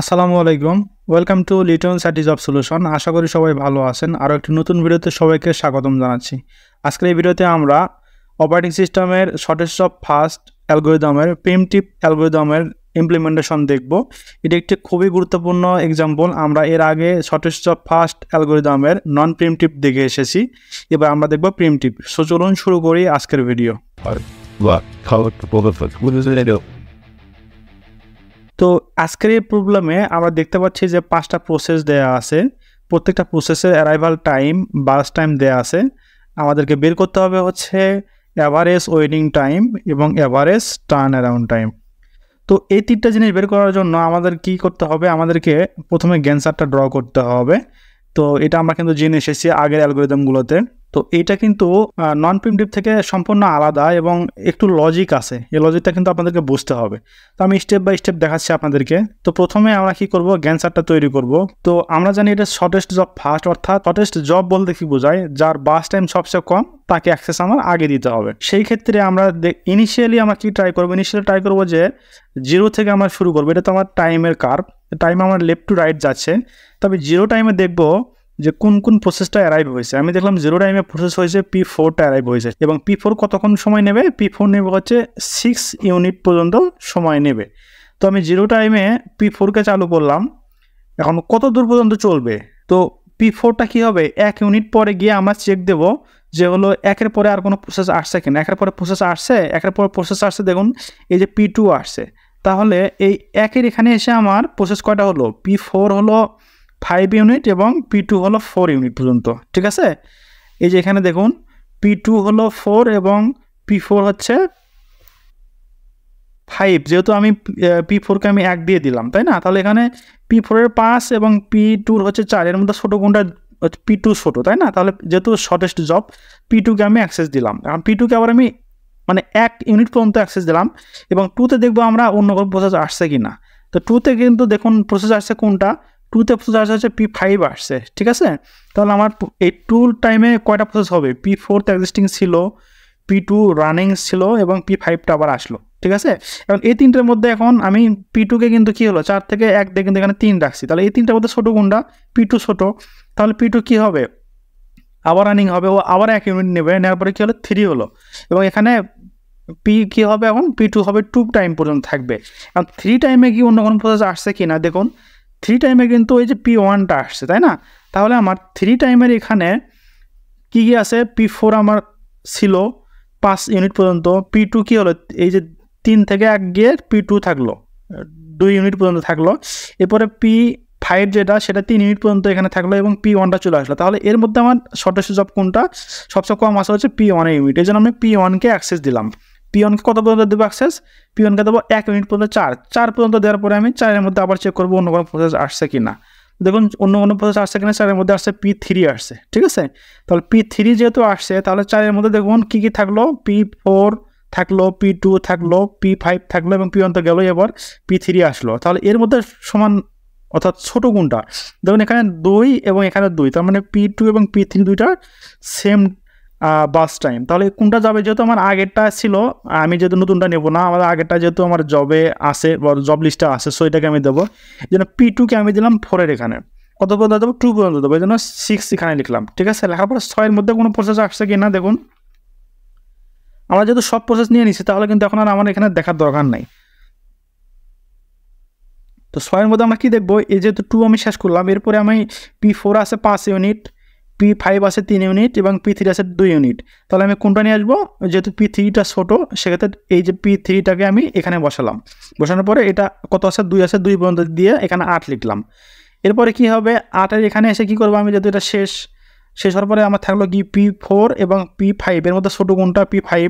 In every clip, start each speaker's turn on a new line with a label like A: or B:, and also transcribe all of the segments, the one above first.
A: আসসালামু আলাইকুম welcome to Liton সাইটিস অফ সলিউশন আশা করি সবাই ভালো আছেন আরও একটি নতুন ভিডিওতে সবাইকে স্বাগতম জানাচ্ছি আজকের এই ভিডিওতে আমরা অপারেটিং সিস্টেমের শর্টেস্ট অফ ফার্স্ট অ্যালগোরিদমের প্রিমটিভ অ্যালগোরিদমের ইমপ্লিমেন্টেশন দেখব এটি একটি খুবই গুরুত্বপূর্ণ এক্সাম্পল আমরা এর আগে শর্টেস্ট অফ ফার্স্ট অ্যালগোরিদমের নন প্রিমটিপ দেখে এসেছি এবার আমরা দেখব প্রিমটিপ সো চলুন শুরু করি আজকের ভিডিও তো আজকের এই প্রবলেমে আমরা দেখতে পাচ্ছি যে পাঁচটা প্রসেস দেয়া আছে প্রত্যেকটা প্রসেসের অ্যারাইভাল টাইম বাস টাইম দেয়া আছে আমাদেরকে বের করতে হবে হচ্ছে অ্যাভারেজ ওয়েটিং টাইম এবং অ্যাভারেজ টার্ন অ্যারাউন্ড টাইম তো এই তিনটা জিনিস বের করার জন্য আমাদের কি করতে হবে আমাদেরকে প্রথমে গ্যান্সারটা ড্র করতে হবে তো এটা আমরা কিন্তু জেনে এসেছি আগের অ্যালগোরিদমগুলোতে তো এটা কিন্তু নন প্রিমটিভ থেকে সম্পূর্ণ আলাদা এবং একটু লজিক আছে এই লজিকটা কিন্তু আপনাদেরকে বুঝতে হবে তো আমি স্টেপ বাই স্টেপ দেখাচ্ছি আপনাদেরকে তো প্রথমে আমরা কি করব গ্যান্সারটা তৈরি করব তো আমরা জানি এটা শর্টেস্ট জব ফার্স্ট অর্থাৎ শর্টেস্ট জব বলতে কি বোঝায় যার বাস টাইম সবচেয়ে কম তাকে অ্যাক্সেস আমার আগে দিতে হবে সেই ক্ষেত্রে আমরা ইনিশিয়ালি আমরা কি ট্রাই করবো ইনিশিয়ালি ট্রাই করবো যে জিরো থেকে আমরা শুরু করবো এটা তো আমার টাইমের কার্ভ টাইম আমার লেফট টু রাইট যাচ্ছে তবে জিরো টাইমে দেখব যে কোন কোন প্রসেসটা অ্যারাইভ হয়েছে আমি দেখলাম জিরো টাইমে প্রসেস হয়েছে পি ফোরটা অ্যারাইভ হয়েছে এবং পি ফোর কতক্ষণ সময় নেবে পি ফোর নেবে হচ্ছে সিক্স ইউনিট পর্যন্ত সময় নেবে তো আমি জিরো টাইমে পি ফোরকে চালু করলাম এখন কত দূর পর্যন্ত চলবে তো পি ফোরটা কী হবে এক ইউনিট পরে গিয়ে আমরা চেক দেব যে হলো একের পরে আর কোনো প্রসেস আসছে কিনা একের পরে প্রসেস আসছে একের পরে প্রসেস আসছে দেখুন এই যে পি টু আসছে তাহলে এই একের এখানে এসে আমার প্রসেস কয়টা হলো পি ফোর হলো ফাইভ ইউনিট এবং পি টু হলো ফোর ইউনিট পর্যন্ত ঠিক আছে এই যে এখানে দেখুন পি টু হলো ফোর এবং পি ফোর হচ্ছে ফাইভ যেহেতু আমি পি ফোরকে আমি এক দিয়ে দিলাম তাই না তাহলে এখানে পি ফোরের পাঁচ এবং পি টুর হচ্ছে চার এর মধ্যে ছোটো কোনটা পি টু ছোটো তাই না তাহলে যেহেতু শর্টেস্ট জব পি টুকে আমি অ্যাক্সেস দিলাম কারণ পি টুকে আবার আমি মানে এক ইউনিট পর্যন্ত অ্যাক্সেস দিলাম এবং টুতে দেখবো আমরা অন্য কোনো প্রসেস আসছে কি না তো টুতে কিন্তু দেখুন প্রসেস আসছে কোনটা টুতে প্রসেস আসছে হচ্ছে পি ফাইভ আসছে ঠিক আছে তাহলে আমার এই টু টাইমে কয়টা প্রসেস হবে পি ফোর তো এক্সিস্টিং ছিল পি টু রানিং ছিল এবং পি ফাইভটা আবার আসলো ঠিক আছে এবং এই তিনটার মধ্যে এখন আমি পি টুকে কিন্তু কী হলো চার থেকে এক দিয়ে কিন্তু এখানে তিন রাখছি তাহলে এই তিনটার মধ্যে ছোটো গুন্ডা পি টু ছোটো তাহলে পি টু কী হবে আবার রানিং হবে ও আবার এক ইউনিট নেবে নেওয়ার পরে কী হলো থ্রি হলো এবং এখানে পি কী হবে এখন পি টু হবে টু টাইম পর্যন্ত থাকবে এখন থ্রি টাইমে কি অন্য কোনো প্রসেস আসছে কি না দেখুন থ্রি টাইমে কিন্তু ওই যে পি ওয়ানটা আসছে তাই না তাহলে আমার থ্রি টাইমের এখানে কি কী আছে পি ফোর আমার ছিল পাঁচ ইউনিট পর্যন্ত পি টু কী হলো এই যে তিন থেকে এক গিয়ে পি টু থাকলো দুই ইউনিট পর্যন্ত থাকলো এরপরে পি ফাইভ যেটা সেটা তিন ইউনিট পর্যন্ত এখানে থাকলো এবং পি ওয়ানটা চলে আসলো তাহলে এর মধ্যে আমার শর্টেস্ট জব কোনটা সবচেয়ে কম আসা হচ্ছে পি ওয়ানের ইউনিট এই জন্য আমি পি ওয়ানকে অ্যাক্সেস দিলাম পিয়নকে কত পর্যন্ত দেবো অ্যাক্সেস পিয়নকে দেবো এক মিনিট পর্যন্ত চার চার পর্যন্ত দেওয়ার পরে আমি চারের মধ্যে আবার চেক করবো অন্য কোনো প্রসেস আসছে কি না দেখুন অন্য কোনো প্রসেস আসছে কিনা চারের মধ্যে আসছে পি থ্রি আসছে ঠিক আছে তাহলে পি থ্রি যেহেতু আসছে তাহলে চারের মধ্যে দেখুন কী কী থাকলো পি ফোর থাকলো পি টু থাকলো পি ফাইভ থাকলো এবং পি ওয়ান তো গেলোই এবার পি থ্রি আসলো তাহলে এর মধ্যে সমান অর্থাৎ ছোটো গুণটা দেখুন এখানে দুই এবং এখানে দুই তার মানে পি টু এবং পি থ্রি দুইটা সেম বাস টাইম তাহলে কোনটা যাবে যেহেতু আমার আগেরটা ছিল আমি যেহেতু নতুনটা নেব না আমার আগেরটা যেহেতু আমার জবে আছে জব লিস্টটা আছে সো এটাকে আমি দেবো যেন পি টুকে আমি দিলাম ফোরের এখানে কত পর্যন্ত দেবো টু পর্যন্ত দেবো যেন জন্য সিক্স এখানে লিখলাম ঠিক আছে লেখার পর ছয়ের মধ্যে কোনো প্রসেস আসছে কি না দেখুন আমরা যেহেতু সব প্রসেস নিয়ে নিচ্ছি তাহলে কিন্তু এখন আর আমার এখানে দেখার দরকার নাই তো ছয়ের মধ্যে আমরা কি দেখবো এই যেহেতু টু আমি শেষ করলাম এরপরে আমি পি ফোর আছে পাঁচ ইউনিট পি ফাইভ আছে তিন ইউনিট এবং পি থ্রি আছে দুই ইউনিট তাহলে আমি কোনটা নিয়ে আসবো যেহেতু পি থ্রিটা ছোটো সেক্ষেত্রে এই যে পি থ্রিটাকে আমি এখানে বসালাম বসানোর পরে এটা কত আছে দুই আছে দুই পর্যন্ত দিয়ে এখানে আট লিখলাম এরপরে কি হবে আটের এখানে এসে কি করবো আমি যেহেতু এটা শেষ শেষ হওয়ার পরে আমার থাকলো কি পি ফোর এবং পি ফাইভ এর মধ্যে ছোটো কোনটা পি ফাইভ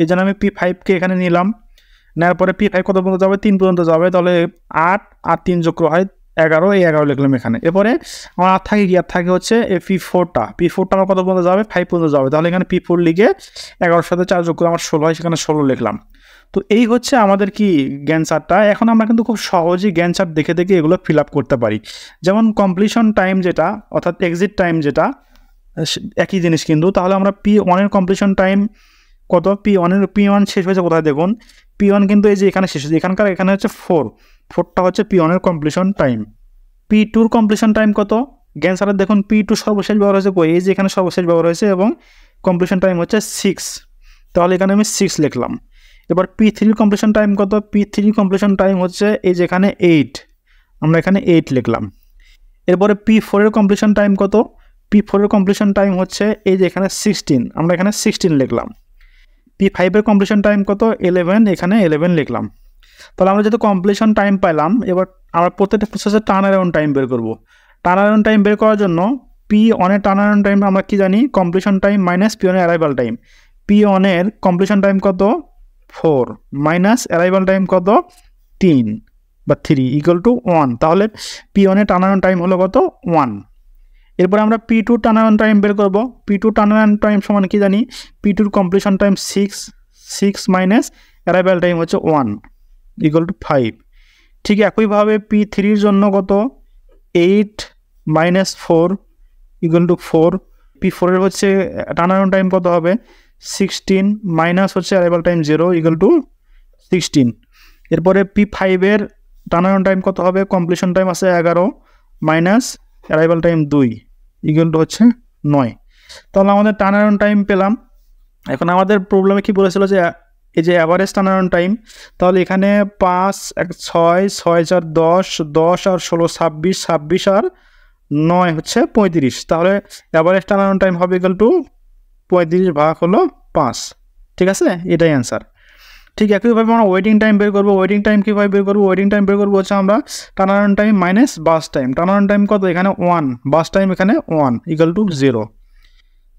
A: এর জন্য আমি পি ফাইভকে এখানে নিলাম নেওয়ার পরে পি ফাইভ কত পর্যন্ত যাবে তিন পর্যন্ত যাবে তাহলে আট আর তিন যোগ্য হয় এগারো এই এগারো লিখলাম এখানে এরপরে আমার আর থাকে কি আর থাকে হচ্ছে পি ফোরটা পি ফোরটা আমার কত পর্যন্ত যাবে ফাইভ পর্যন্ত যাবে তাহলে এখানে পি ফোর লিখে এগারোর সাথে চার যোগ করে আমার ষোলো হয় সেখানে ষোলো লিখলাম তো এই হচ্ছে আমাদের কি জ্ঞান চার্টটা এখন আমরা কিন্তু খুব সহজেই জ্ঞান চার্ট দেখে দেখে এগুলো ফিল আপ করতে পারি যেমন কমপ্লিশন টাইম যেটা অর্থাৎ এক্সিট টাইম যেটা একই জিনিস কিন্তু তাহলে আমরা পি ওয়ানের কমপ্লিশন টাইম কত পি ওয়ানের পি ওয়ান শেষ হয়েছে কোথায় দেখুন পি ওয়ান কিন্তু এই যে এখানে শেষ হয়েছে এখানকার এখানে হচ্ছে ফোর ফোরটা হচ্ছে পিওনের কমপ্লিশন টাইম পি টুর কমপ্লিশন টাইম কত গ্যান দেখুন পি টু সর্বশেষ ব্যবহার হয়েছে কই এই যে এখানে সর্বশেষ ব্যবহার হয়েছে এবং কমপ্লিশন টাইম হচ্ছে সিক্স তাহলে এখানে আমি সিক্স লিখলাম এবার পি থ্রির কমপ্লিশন টাইম কত পি থ্রি কমপ্লিশন টাইম হচ্ছে এই যেখানে এইট আমরা এখানে এইট লিখলাম এরপরে পি ফোরের কমপ্লিশন টাইম কত পি ফোরের কমপ্লিশন টাইম হচ্ছে এই যে এখানে সিক্সটিন আমরা এখানে সিক্সটিন লিখলাম পি ফাইভের কমপ্লিশন টাইম কত এলেভেন এখানে এলেভেন লিখলাম তাহলে আমরা যেহেতু কমপ্লিশন টাইম পাইলাম এবার আমরা প্রত্যেকটা প্রসেসের টার্ন অ্যারাউন্ড টাইম বের করব টার্ন অ্যারাউন্ড টাইম বের করার জন্য পি অনের টার্ন অ্যারাউন্ড টাইম আমরা কি জানি কমপ্লিশন টাইম মাইনাস পি অনের অ্যারাইভাল টাইম পি অনের কমপ্লিশন টাইম কত ফোর মাইনাস অ্যারাইভাল টাইম কত তিন বা থ্রি ইকুয়াল টু ওয়ান তাহলে পি টার্ন অ্যারাউন্ড টাইম হলো কত ওয়ান এরপরে আমরা পি টু অ্যারাউন্ড টাইম বের করব পি টু অ্যারাউন্ড টাইম সমান কি জানি পি টুর completion time six six minus arrival time হচ্ছে ওয়ান ইকুয়াল টু ফাইভ ঠিক একইভাবে পি থ্রির জন্য কত eight minus four equal to four P ফোরের হচ্ছে টার্নারাউন টাইম কত হবে সিক্সটিন মাইনাস হচ্ছে arrival time zero equal to sixteen এরপরে পি ফাইভের টার্নারাউন টাইম কত হবে কমপ্লিশন টাইম আছে এগারো মাইনাস অ্যারাইভাল টাইম দুই ইকুয়াল টু হচ্ছে নয় তাহলে আমাদের টার্নারাউন টাইম পেলাম এখন আমাদের প্রবলেমে কী বলেছিল যে এই যে অ্যাভারেজ টার্নারাউন্ড টাইম তাহলে এখানে পাঁচ এক ছয় ছয় চার দশ দশ আর ষোলো ছাব্বিশ ছাব্বিশ আর নয় হচ্ছে পঁয়ত্রিশ তাহলে অ্যাভারেজ টার্নারাউন্ড টাইম হবে ইকাল টু পঁয়ত্রিশ ভাগ হলো পাঁচ ঠিক আছে এটাই অ্যান্সার ঠিক একইভাবে আমরা ওয়েটিং টাইম বের করবো ওয়েটিং টাইম কীভাবে বের করবো ওয়েটিং টাইম বের করবো হচ্ছে আমরা turnaround time minus burst time turnaround time কত এখানে ওয়ান বাস টাইম এখানে ওয়ান ইকাল টু জিরো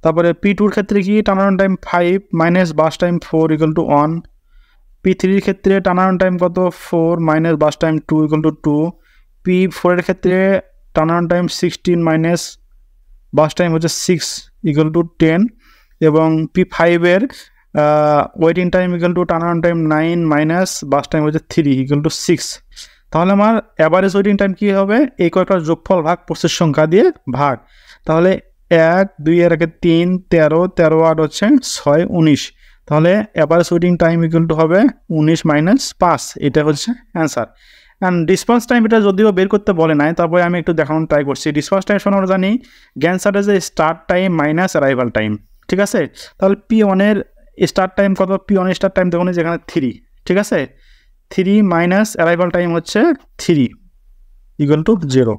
A: তারপরে পি টুর ক্ষেত্রে কি turn time five minus burst time four equal to one P থ্রির ক্ষেত্রে টার্ন টাইম কত four minus burst time two equal to two P ফোরের ক্ষেত্রে turn time sixteen minus burst time হচ্ছে সিক্স ইকুয়াল টু টেন এবং P ফাইভের waiting time equal to turn time nine minus burst time হচ্ছে three equal to six তাহলে আমার average waiting time কী হবে এই কয়েকটা যোগফল ভাগ প্রসেস সংখ্যা দিয়ে ভাগ তাহলে এক দুই এর আগে তিন তেরো তেরো আট হচ্ছে ছয় উনিশ তাহলে এবার শুটিং টাইম ইকুয়াল টু হবে উনিশ মাইনাস পাঁচ এটা হচ্ছে অ্যান্সার অ্যান্ড রিসপন্স টাইম এটা যদিও বের করতে বলে নাই তারপরে আমি একটু দেখানোর ট্রাই করছি রিসপন্স টাইম শোনা আমরা জানি গ্যান্সারের যে start time minus arrival time ঠিক আছে তাহলে পি ওয়ানের স্টার্ট টাইম কত পি ওয়ান স্টার্ট টাইম দেখুন যেখানে থ্রি ঠিক আছে থ্রি মাইনাস অ্যারাইভাল টাইম হচ্ছে থ্রি ইকুয়াল টু জিরো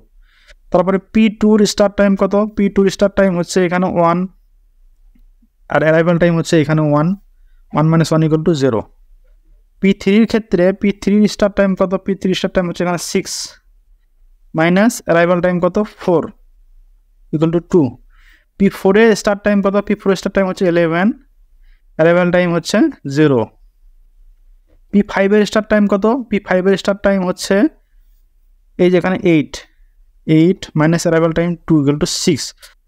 A: তারপরে পি টুর স্টার্ট টাইম কত পি টুর স্টার্ট টাইম হচ্ছে এখানে ওয়ান আর অ্যারাইভাল টাইম হচ্ছে এখানে one one minus one equal to zero P থ্রির ক্ষেত্রে পি থ্রির স্টার্ট টাইম কত পি থ্রির স্টার্ট টাইম হচ্ছে এখানে সিক্স মাইনাস অ্যারাইভাল টাইম কত four equal to two P ফোরের স্টার্ট টাইম কত পি ফোরের স্টার্ট টাইম হচ্ছে ইলেভেন অ্যারাইভাল টাইম হচ্ছে জিরো পি ফাইভের স্টার্ট টাইম কত পি ফাইভের স্টার্ট টাইম হচ্ছে এই যেখানে eight eight minus arrival time two equal to six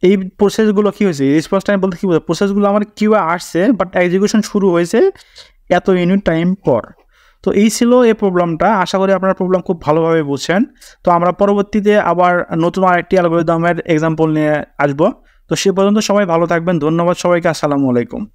A: এই প্রসেসগুলো কী হয়েছে রেসপন্স টাইম বলতে কী বলছে প্রসেসগুলো আমার কিউ আসছে বাট এক্সিকিউশন শুরু হয়েছে এত ইউনিট টাইম পর তো এই ছিল এই প্রবলেমটা আশা করি আপনার প্রবলেম খুব ভালোভাবে বুঝছেন তো আমরা পরবর্তীতে আবার নতুন আরেকটি অ্যালগোরিদমের এক্সাম্পল নিয়ে আসবো তো সে পর্যন্ত সবাই ভালো থাকবেন ধন্যবাদ সবাইকে আসসালামু আলাইকুম